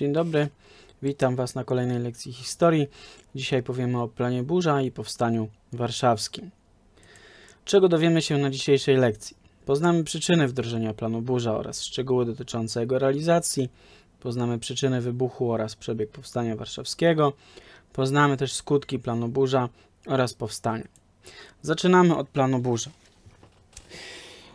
Dzień dobry, witam Was na kolejnej lekcji historii. Dzisiaj powiemy o planie burza i powstaniu warszawskim. Czego dowiemy się na dzisiejszej lekcji? Poznamy przyczyny wdrożenia planu burza oraz szczegóły dotyczące jego realizacji. Poznamy przyczyny wybuchu oraz przebieg powstania warszawskiego. Poznamy też skutki planu burza oraz powstania. Zaczynamy od planu burza.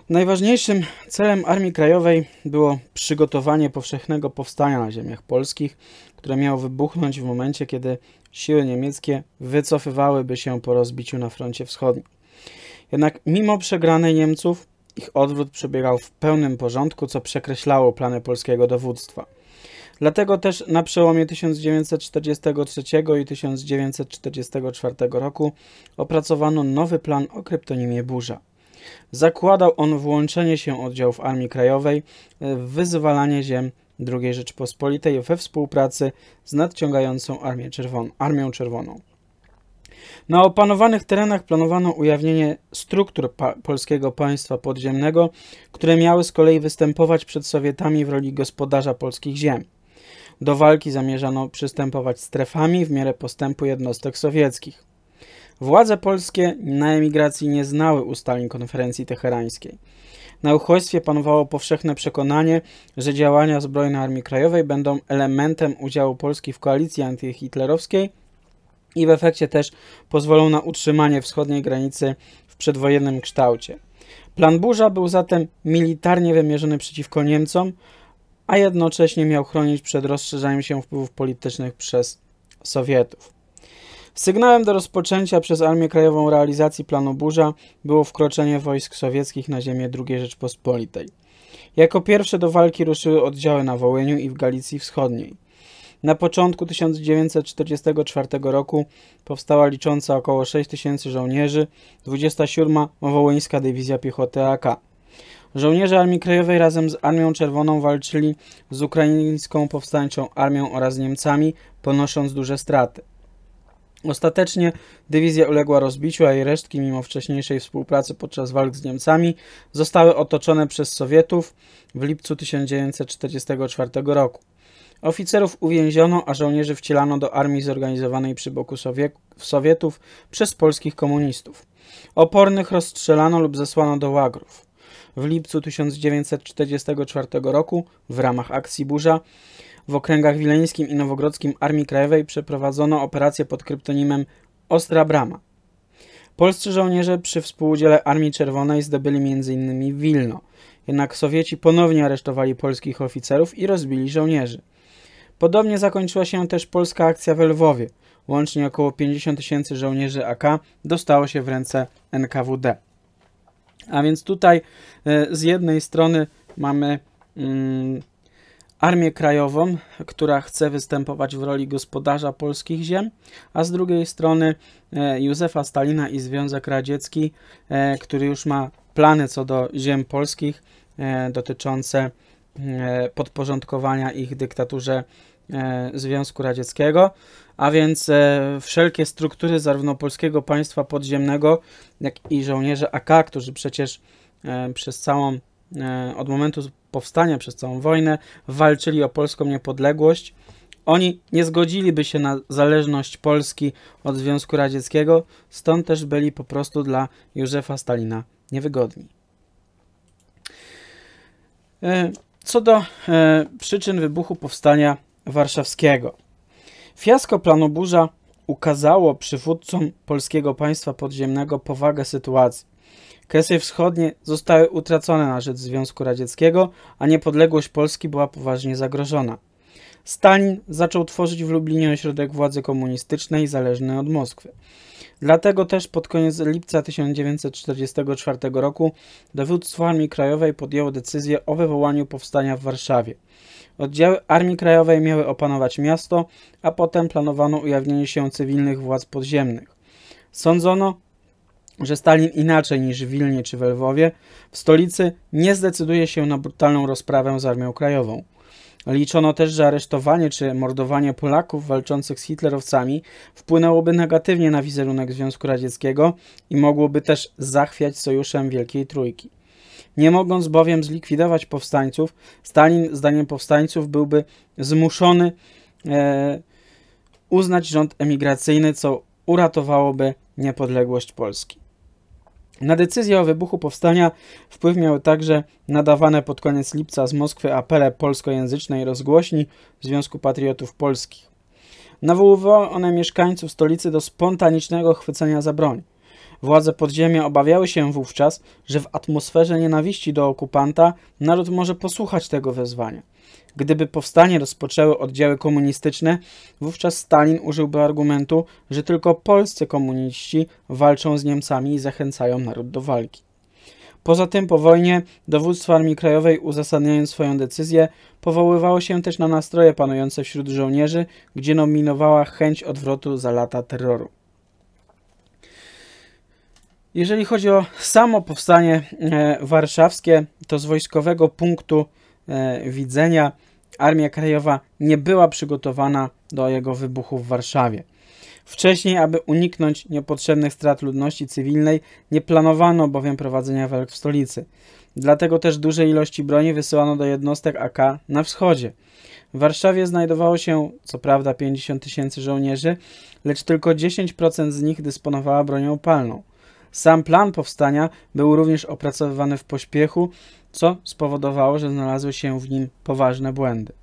Najważniejszym celem Armii Krajowej było przygotowanie powszechnego powstania na ziemiach polskich, które miało wybuchnąć w momencie, kiedy siły niemieckie wycofywałyby się po rozbiciu na froncie wschodnim. Jednak mimo przegranej Niemców, ich odwrót przebiegał w pełnym porządku, co przekreślało plany polskiego dowództwa. Dlatego też na przełomie 1943 i 1944 roku opracowano nowy plan o kryptonimie Burza. Zakładał on włączenie się oddziałów Armii Krajowej e, w wyzwalanie ziem II Rzeczypospolitej we współpracy z nadciągającą Armię Czerwoną, Armią Czerwoną. Na opanowanych terenach planowano ujawnienie struktur pa polskiego państwa podziemnego, które miały z kolei występować przed Sowietami w roli gospodarza polskich ziem. Do walki zamierzano przystępować strefami w miarę postępu jednostek sowieckich. Władze polskie na emigracji nie znały ustaleń konferencji teherańskiej. Na uchodźstwie panowało powszechne przekonanie, że działania zbrojne Armii Krajowej będą elementem udziału Polski w koalicji antyhitlerowskiej i w efekcie też pozwolą na utrzymanie wschodniej granicy w przedwojennym kształcie. Plan burza był zatem militarnie wymierzony przeciwko Niemcom, a jednocześnie miał chronić przed rozszerzaniem się wpływów politycznych przez Sowietów. Sygnałem do rozpoczęcia przez Armię Krajową realizacji planu burza było wkroczenie wojsk sowieckich na ziemię II Rzeczpospolitej. Jako pierwsze do walki ruszyły oddziały na Wołyniu i w Galicji Wschodniej. Na początku 1944 roku powstała licząca około 6 tysięcy żołnierzy 27. Wołyńska Dywizja Piechoty AK. Żołnierze Armii Krajowej razem z Armią Czerwoną walczyli z ukraińską powstańczą armią oraz Niemcami, ponosząc duże straty. Ostatecznie dywizja uległa rozbiciu, a jej resztki, mimo wcześniejszej współpracy podczas walk z Niemcami, zostały otoczone przez Sowietów w lipcu 1944 roku. Oficerów uwięziono, a żołnierzy wcielano do armii zorganizowanej przy boku Sowietów przez polskich komunistów. Opornych rozstrzelano lub zesłano do łagrów. W lipcu 1944 roku w ramach akcji Burza w okręgach wileńskim i nowogrodzkim Armii Krajowej przeprowadzono operację pod kryptonimem Ostra Brama. Polscy żołnierze przy współudziale Armii Czerwonej zdobyli m.in. Wilno, jednak Sowieci ponownie aresztowali polskich oficerów i rozbili żołnierzy. Podobnie zakończyła się też polska akcja w Lwowie. Łącznie około 50 tysięcy żołnierzy AK dostało się w ręce NKWD. A więc tutaj e, z jednej strony mamy mm, Armię Krajową, która chce występować w roli gospodarza polskich ziem, a z drugiej strony e, Józefa Stalina i Związek Radziecki, e, który już ma plany co do ziem polskich e, dotyczące podporządkowania ich dyktaturze Związku Radzieckiego, a więc wszelkie struktury zarówno polskiego państwa podziemnego, jak i żołnierze AK, którzy przecież przez całą od momentu powstania, przez całą wojnę, walczyli o polską niepodległość. Oni nie zgodziliby się na zależność Polski od Związku Radzieckiego, stąd też byli po prostu dla Józefa Stalina niewygodni. E, co do e, przyczyn wybuchu powstania warszawskiego. Fiasko planu burza ukazało przywódcom polskiego państwa podziemnego powagę sytuacji. Kresy wschodnie zostały utracone na rzecz Związku Radzieckiego, a niepodległość Polski była poważnie zagrożona. Stalin zaczął tworzyć w Lublinie ośrodek władzy komunistycznej zależny od Moskwy. Dlatego też pod koniec lipca 1944 roku dowództwo Armii Krajowej podjęło decyzję o wywołaniu powstania w Warszawie. Oddziały Armii Krajowej miały opanować miasto, a potem planowano ujawnienie się cywilnych władz podziemnych. Sądzono, że Stalin inaczej niż w Wilnie czy w Lwowie w stolicy nie zdecyduje się na brutalną rozprawę z Armią Krajową. Liczono też, że aresztowanie czy mordowanie Polaków walczących z hitlerowcami wpłynęłoby negatywnie na wizerunek Związku Radzieckiego i mogłoby też zachwiać sojuszem Wielkiej Trójki. Nie mogąc bowiem zlikwidować powstańców, Stalin, zdaniem powstańców, byłby zmuszony e, uznać rząd emigracyjny, co uratowałoby niepodległość Polski. Na decyzję o wybuchu powstania wpływ miały także nadawane pod koniec lipca z Moskwy apele polskojęzycznej rozgłośni Związku Patriotów Polskich. Nawoływały one mieszkańców stolicy do spontanicznego chwycenia za broń. Władze podziemia obawiały się wówczas, że w atmosferze nienawiści do okupanta naród może posłuchać tego wezwania. Gdyby powstanie rozpoczęły oddziały komunistyczne, wówczas Stalin użyłby argumentu, że tylko polscy komuniści walczą z Niemcami i zachęcają naród do walki. Poza tym po wojnie dowództwo Armii Krajowej uzasadniając swoją decyzję powoływało się też na nastroje panujące wśród żołnierzy, gdzie nominowała chęć odwrotu za lata terroru. Jeżeli chodzi o samo powstanie e, warszawskie, to z wojskowego punktu e, widzenia Armia Krajowa nie była przygotowana do jego wybuchu w Warszawie. Wcześniej, aby uniknąć niepotrzebnych strat ludności cywilnej, nie planowano bowiem prowadzenia walk w stolicy. Dlatego też duże ilości broni wysyłano do jednostek AK na wschodzie. W Warszawie znajdowało się co prawda 50 tysięcy żołnierzy, lecz tylko 10% z nich dysponowała bronią palną. Sam plan powstania był również opracowywany w pośpiechu, co spowodowało, że znalazły się w nim poważne błędy.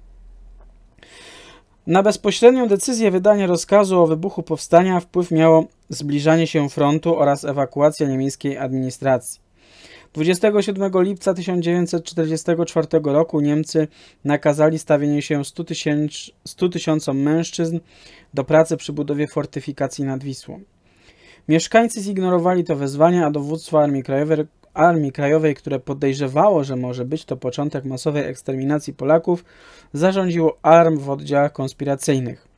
Na bezpośrednią decyzję wydania rozkazu o wybuchu powstania wpływ miało zbliżanie się frontu oraz ewakuacja niemieckiej administracji. 27 lipca 1944 roku Niemcy nakazali stawienie się 100 tysiącom mężczyzn do pracy przy budowie fortyfikacji nad Wisłą. Mieszkańcy zignorowali to wezwanie, a dowództwo Armii Krajowej, Armii Krajowej, które podejrzewało, że może być to początek masowej eksterminacji Polaków, zarządziło alarm w oddziałach konspiracyjnych.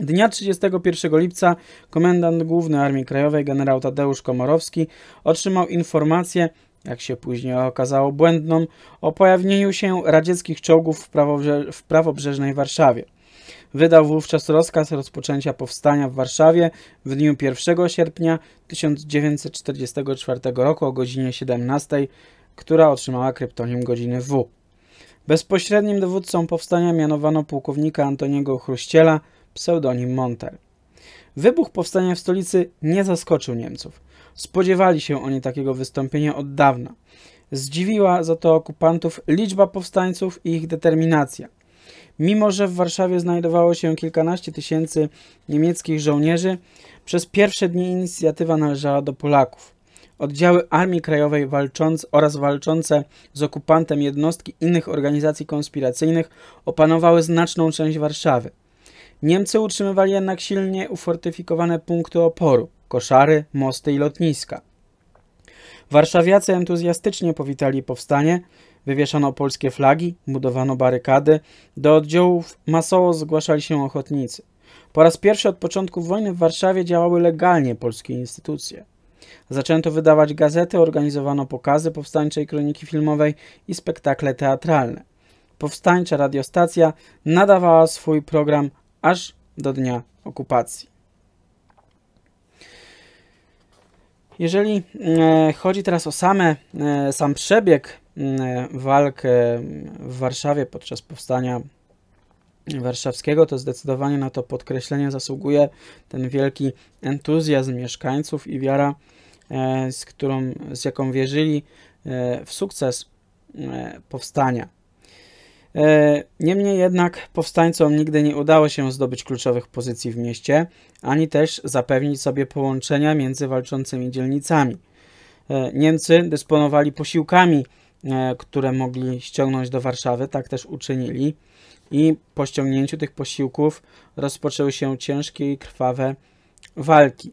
Dnia 31 lipca komendant główny Armii Krajowej generał Tadeusz Komorowski otrzymał informację, jak się później okazało błędną, o pojawieniu się radzieckich czołgów w prawobrzeżnej Warszawie. Wydał wówczas rozkaz rozpoczęcia powstania w Warszawie w dniu 1 sierpnia 1944 roku o godzinie 17, która otrzymała kryptonim godziny W. Bezpośrednim dowódcą powstania mianowano pułkownika Antoniego Chruściela, pseudonim Monter. Wybuch powstania w stolicy nie zaskoczył Niemców. Spodziewali się oni takiego wystąpienia od dawna. Zdziwiła za to okupantów liczba powstańców i ich determinacja – Mimo, że w Warszawie znajdowało się kilkanaście tysięcy niemieckich żołnierzy, przez pierwsze dni inicjatywa należała do Polaków. Oddziały Armii Krajowej walcząc oraz walczące z okupantem jednostki innych organizacji konspiracyjnych opanowały znaczną część Warszawy. Niemcy utrzymywali jednak silnie ufortyfikowane punkty oporu, koszary, mosty i lotniska. Warszawiacy entuzjastycznie powitali powstanie, Wywieszano polskie flagi, budowano barykady. Do oddziałów masowo zgłaszali się ochotnicy. Po raz pierwszy od początku wojny w Warszawie działały legalnie polskie instytucje. Zaczęto wydawać gazety, organizowano pokazy powstańczej kroniki filmowej i spektakle teatralne. Powstańcza radiostacja nadawała swój program aż do dnia okupacji. Jeżeli e, chodzi teraz o same, e, sam przebieg Mm, e, walk w Warszawie podczas powstania warszawskiego, to zdecydowanie na to podkreślenie zasługuje ten wielki entuzjazm mieszkańców i wiara, e, z, którą, z jaką wierzyli e, w sukces powstania. Niemniej jednak powstańcom nigdy nie udało się zdobyć kluczowych pozycji w mieście, ani też zapewnić sobie połączenia między walczącymi dzielnicami. Niemcy dysponowali posiłkami E, które mogli ściągnąć do Warszawy, tak też uczynili. I po ściągnięciu tych posiłków rozpoczęły się ciężkie i krwawe walki.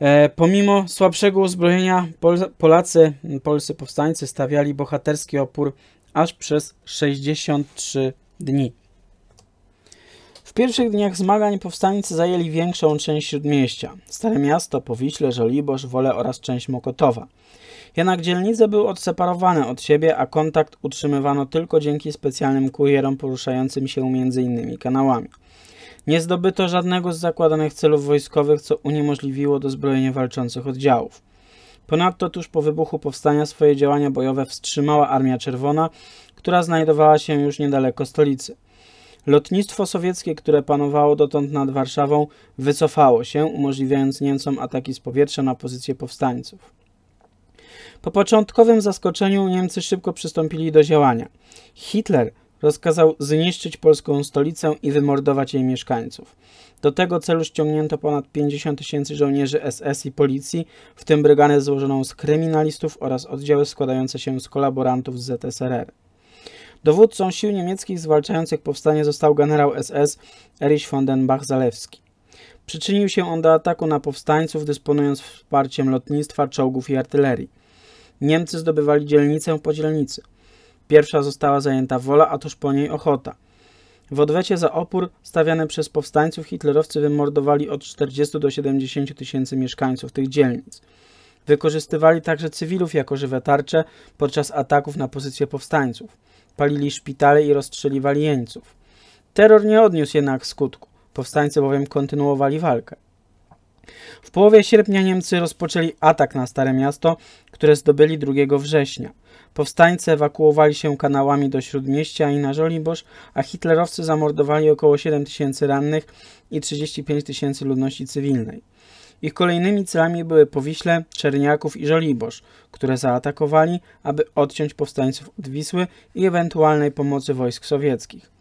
E, pomimo słabszego uzbrojenia Polacy, polscy powstańcy stawiali bohaterski opór aż przez 63 dni. W pierwszych dniach zmagań powstańcy zajęli większą część Śródmieścia. Stare Miasto, Powiśle, Żoliborz, Wolę oraz część Mokotowa. Jednak dzielnice były odseparowane od siebie, a kontakt utrzymywano tylko dzięki specjalnym kurierom poruszającym się między innymi kanałami. Nie zdobyto żadnego z zakładanych celów wojskowych, co uniemożliwiło dozbrojenie walczących oddziałów. Ponadto tuż po wybuchu powstania swoje działania bojowe wstrzymała Armia Czerwona, która znajdowała się już niedaleko stolicy. Lotnictwo sowieckie, które panowało dotąd nad Warszawą, wycofało się, umożliwiając Niemcom ataki z powietrza na pozycje powstańców. Po początkowym zaskoczeniu Niemcy szybko przystąpili do działania. Hitler rozkazał zniszczyć polską stolicę i wymordować jej mieszkańców. Do tego celu ściągnięto ponad 50 tysięcy żołnierzy SS i policji, w tym brygadę złożoną z kryminalistów oraz oddziały składające się z kolaborantów z ZSRR. Dowódcą sił niemieckich zwalczających powstanie został generał SS Erich von den Bach-Zalewski. Przyczynił się on do ataku na powstańców, dysponując wsparciem lotnictwa, czołgów i artylerii. Niemcy zdobywali dzielnicę po dzielnicy. Pierwsza została zajęta Wola, a tuż po niej Ochota. W odwecie za opór stawiany przez powstańców hitlerowcy wymordowali od 40 do 70 tysięcy mieszkańców tych dzielnic. Wykorzystywali także cywilów jako żywe tarcze podczas ataków na pozycje powstańców. Palili szpitale i rozstrzeliwali jeńców. Terror nie odniósł jednak skutku, powstańcy bowiem kontynuowali walkę. W połowie sierpnia Niemcy rozpoczęli atak na Stare Miasto, które zdobyli 2 września. Powstańcy ewakuowali się kanałami do Śródmieścia i na Żoliborz, a hitlerowcy zamordowali około 7 tysięcy rannych i 35 tysięcy ludności cywilnej. Ich kolejnymi celami były Powiśle, Czerniaków i Żoliborz, które zaatakowali, aby odciąć powstańców od Wisły i ewentualnej pomocy wojsk sowieckich.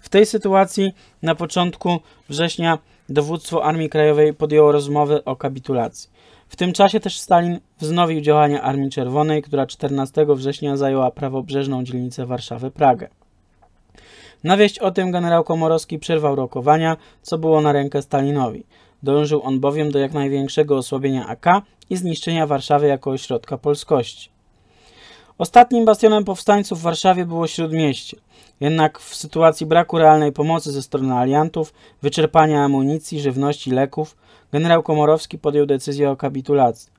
W tej sytuacji na początku września dowództwo Armii Krajowej podjęło rozmowy o kapitulacji. W tym czasie też Stalin wznowił działania Armii Czerwonej, która 14 września zajęła prawobrzeżną dzielnicę Warszawy Pragę. Na wieść o tym generał Komorowski przerwał rokowania, co było na rękę Stalinowi. Dążył on bowiem do jak największego osłabienia AK i zniszczenia Warszawy jako ośrodka polskości. Ostatnim bastionem powstańców w Warszawie było Śródmieście. Jednak w sytuacji braku realnej pomocy ze strony aliantów, wyczerpania amunicji, żywności, leków, generał Komorowski podjął decyzję o kapitulacji.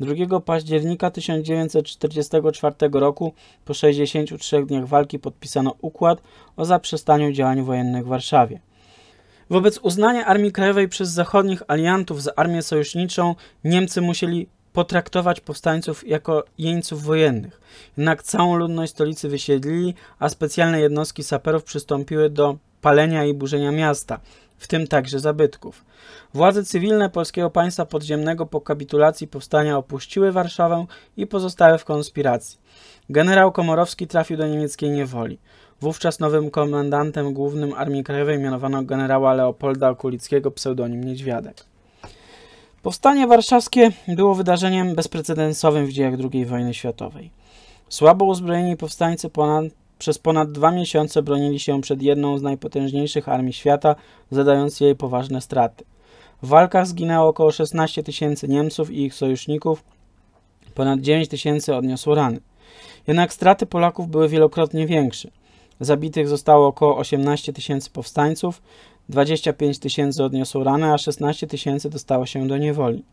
2 października 1944 roku po 63 dniach walki podpisano układ o zaprzestaniu działań wojennych w Warszawie. Wobec uznania Armii Krajowej przez zachodnich aliantów za armię sojuszniczą Niemcy musieli potraktować powstańców jako jeńców wojennych. Jednak całą ludność stolicy wysiedlili, a specjalne jednostki saperów przystąpiły do palenia i burzenia miasta, w tym także zabytków. Władze cywilne polskiego państwa podziemnego po kapitulacji powstania opuściły Warszawę i pozostały w konspiracji. Generał Komorowski trafił do niemieckiej niewoli. Wówczas nowym komendantem głównym Armii Krajowej mianowano generała Leopolda Okulickiego pseudonim Niedźwiadek. Powstanie warszawskie było wydarzeniem bezprecedensowym w dziejach II wojny światowej. Słabo uzbrojeni powstańcy ponad, przez ponad dwa miesiące bronili się przed jedną z najpotężniejszych armii świata, zadając jej poważne straty. W walkach zginęło około 16 tysięcy Niemców i ich sojuszników, ponad 9 tysięcy odniosło rany. Jednak straty Polaków były wielokrotnie większe. Zabitych zostało około 18 tysięcy powstańców, 25 tysięcy odniosło rany, a 16 tysięcy dostało się do niewoli.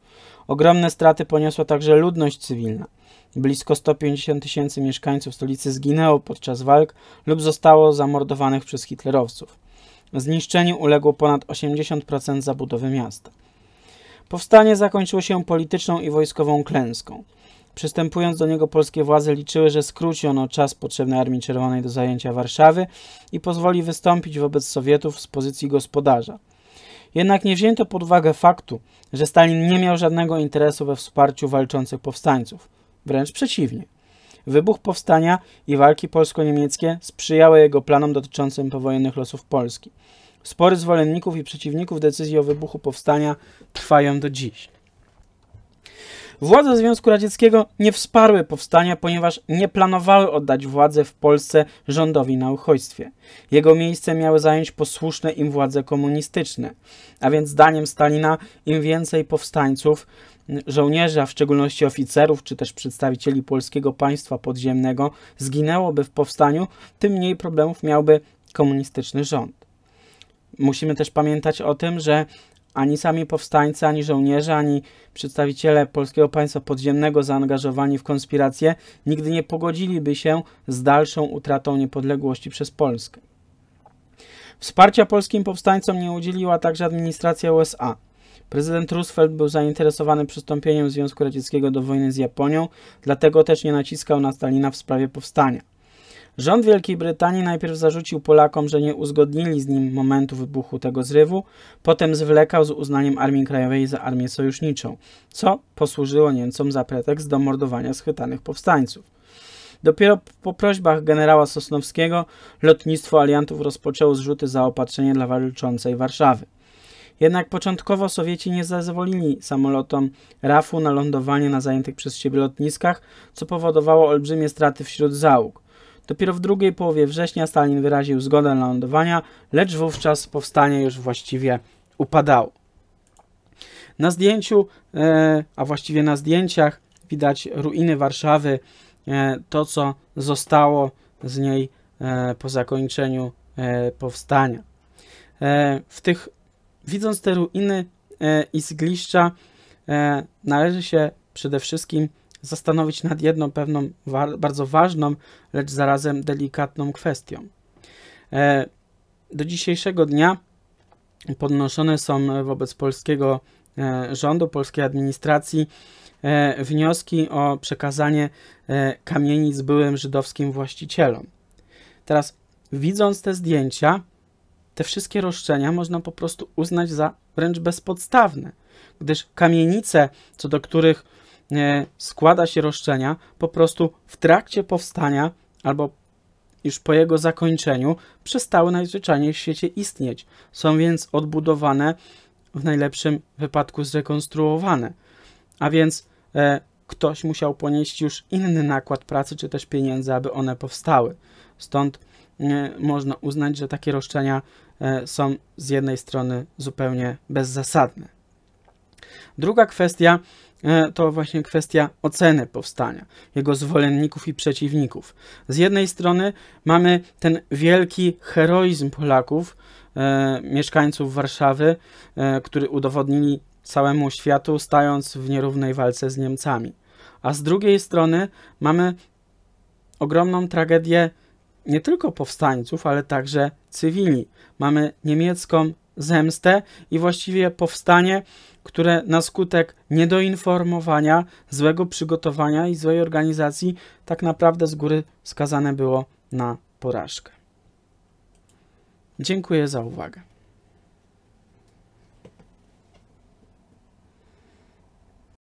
Ogromne straty poniosła także ludność cywilna. Blisko 150 tysięcy mieszkańców stolicy zginęło podczas walk lub zostało zamordowanych przez hitlerowców. Zniszczeniu uległo ponad 80% zabudowy miasta. Powstanie zakończyło się polityczną i wojskową klęską. Przystępując do niego polskie władze liczyły, że skróci ono czas potrzebny Armii Czerwonej do zajęcia Warszawy i pozwoli wystąpić wobec Sowietów z pozycji gospodarza. Jednak nie wzięto pod uwagę faktu, że Stalin nie miał żadnego interesu we wsparciu walczących powstańców. Wręcz przeciwnie. Wybuch powstania i walki polsko-niemieckie sprzyjały jego planom dotyczącym powojennych losów Polski. Spory zwolenników i przeciwników decyzji o wybuchu powstania trwają do dziś. Władze Związku Radzieckiego nie wsparły powstania, ponieważ nie planowały oddać władzy w Polsce rządowi na uchodźstwie. Jego miejsce miały zająć posłuszne im władze komunistyczne. A więc zdaniem Stalina im więcej powstańców, żołnierzy, a w szczególności oficerów czy też przedstawicieli polskiego państwa podziemnego zginęłoby w powstaniu, tym mniej problemów miałby komunistyczny rząd. Musimy też pamiętać o tym, że ani sami powstańcy, ani żołnierze, ani przedstawiciele polskiego państwa podziemnego zaangażowani w konspirację nigdy nie pogodziliby się z dalszą utratą niepodległości przez Polskę. Wsparcia polskim powstańcom nie udzieliła także administracja USA. Prezydent Roosevelt był zainteresowany przystąpieniem Związku Radzieckiego do wojny z Japonią, dlatego też nie naciskał na Stalina w sprawie powstania. Rząd Wielkiej Brytanii najpierw zarzucił Polakom, że nie uzgodnili z nim momentu wybuchu tego zrywu, potem zwlekał z uznaniem Armii Krajowej za armię sojuszniczą, co posłużyło Niemcom za pretekst do mordowania schwytanych powstańców. Dopiero po prośbach generała Sosnowskiego lotnictwo aliantów rozpoczęło zrzuty zaopatrzenia dla walczącej Warszawy. Jednak początkowo Sowieci nie zezwolili samolotom RAF-u na lądowanie na zajętych przez siebie lotniskach, co powodowało olbrzymie straty wśród załóg. Dopiero w drugiej połowie września Stalin wyraził zgodę na lądowania, lecz wówczas powstanie już właściwie upadało. Na zdjęciu, e, a właściwie na zdjęciach widać ruiny Warszawy, e, to co zostało z niej e, po zakończeniu powstania. W tych, widząc te ruiny i zgliszcza, należy się przede wszystkim zastanowić nad jedną pewną wa bardzo ważną, lecz zarazem delikatną kwestią. E, do dzisiejszego dnia podnoszone są wobec polskiego e, rządu, polskiej administracji e, wnioski o przekazanie e, kamienic byłym żydowskim właścicielom. Teraz, widząc te zdjęcia, te wszystkie roszczenia można po prostu uznać za wręcz bezpodstawne, gdyż kamienice, co do których E, składa się roszczenia po prostu w trakcie powstania albo już po jego zakończeniu przestały najzwyczajniej w świecie istnieć. Są więc odbudowane, w najlepszym wypadku zrekonstruowane. A więc e, ktoś musiał ponieść już inny nakład pracy czy też pieniędzy, aby one powstały. Stąd e, można uznać, że takie roszczenia e, są z jednej strony zupełnie bezzasadne. Druga kwestia E, to właśnie kwestia oceny powstania, jego zwolenników i przeciwników. Z jednej strony mamy ten wielki heroizm Polaków, e, mieszkańców Warszawy, e, który udowodnili całemu światu, stając w nierównej walce z Niemcami. A z drugiej strony mamy ogromną tragedię nie tylko powstańców, ale także cywili. Mamy niemiecką zemstę i właściwie powstanie które na skutek niedoinformowania, złego przygotowania i złej organizacji tak naprawdę z góry skazane było na porażkę. Dziękuję za uwagę.